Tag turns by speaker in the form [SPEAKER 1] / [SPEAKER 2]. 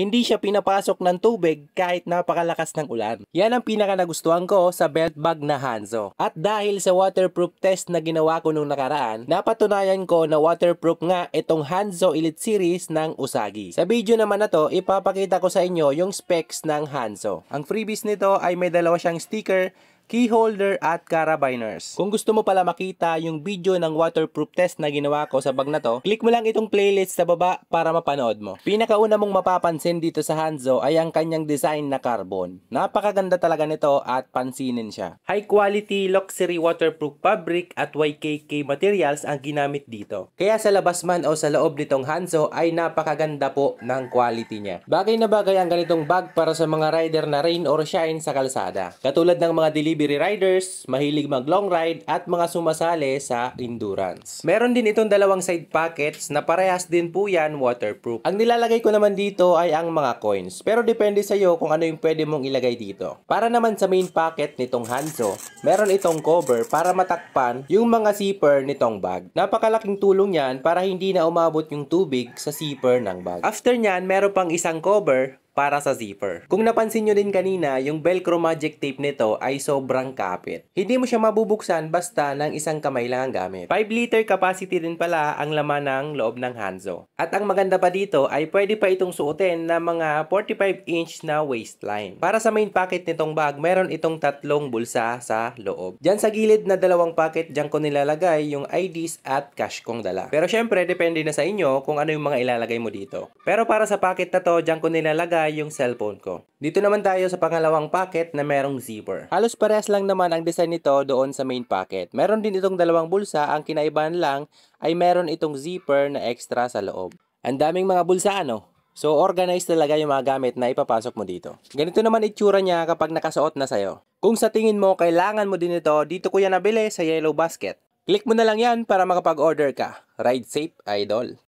[SPEAKER 1] Hindi siya pinapasok ng tubig kahit napakalakas ng ulan. Yan ang pinaka nagustuhan ko sa belt bag na Hanzo. At dahil sa waterproof test na ginawa ko nung nakaraan, napatunayan ko na waterproof nga itong Hanzo Elite Series ng Usagi. Sa video naman na to, ipapakita ko sa inyo yung specs ng Hanzo. Ang freebies nito ay may dalawa siyang sticker key holder at carabiners. Kung gusto mo pala makita yung video ng waterproof test na ginawa ko sa bag na to, click mo lang itong playlist sa baba para mapanood mo. Pinakauna mong mapapansin dito sa Hanzo ay ang kanyang design na carbon. Napakaganda talaga nito at pansinin siya. High quality luxury waterproof fabric at YKK materials ang ginamit dito. Kaya sa labas man o sa loob nitong Hanzo ay napakaganda po ng quality niya. Bagay na bagay ang ganitong bag para sa mga rider na rain or shine sa kalsada. Katulad ng mga delivery delivery riders, mahilig mag long ride at mga sumasali sa endurance. Meron din itong dalawang side pockets na parehas din po yan waterproof. Ang nilalagay ko naman dito ay ang mga coins pero depende sa iyo kung ano yung pwede mong ilagay dito. Para naman sa main pocket nitong Hanzo, meron itong cover para matakpan yung mga zipper nitong bag. Napakalaking tulong yan para hindi na umabot yung tubig sa zipper ng bag. After nyan, meron pang isang cover para sa zipper. Kung napansin nyo din kanina, yung velcro magic tape nito ay sobrang kapit. Hindi mo siya mabubuksan basta ng isang kamay lang ang gamit. 5 liter capacity din pala ang laman ng loob ng Hanzo. At ang maganda pa dito ay pwede pa itong suotin ng mga 45 inch na waistline. Para sa main pocket nitong bag, meron itong tatlong bulsa sa loob. Diyan sa gilid na dalawang pocket, diyan ko nilalagay yung IDs at cash kong dala. Pero syempre, depende na sa inyo kung ano yung mga ilalagay mo dito. Pero para sa pocket na to, diyan ko nilalagay isa yung cellphone ko. Dito naman tayo sa pangalawang packet na merong zipper. Halos parehas lang naman ang design nito doon sa main packet. Meron din itong dalawang bulsa, ang kinaibahan lang ay meron itong zipper na extra sa loob. Ang daming mga bulsa ano? So organized talaga yung mga gamit na ipapasok mo dito. Ganito naman itsura niya kapag nakasuot na sa'yo. Kung sa tingin mo kailangan mo din ito, dito ko yan nabili sa Yellow Basket. Click mo na lang yan para makapag-order ka. Ride safe, idol.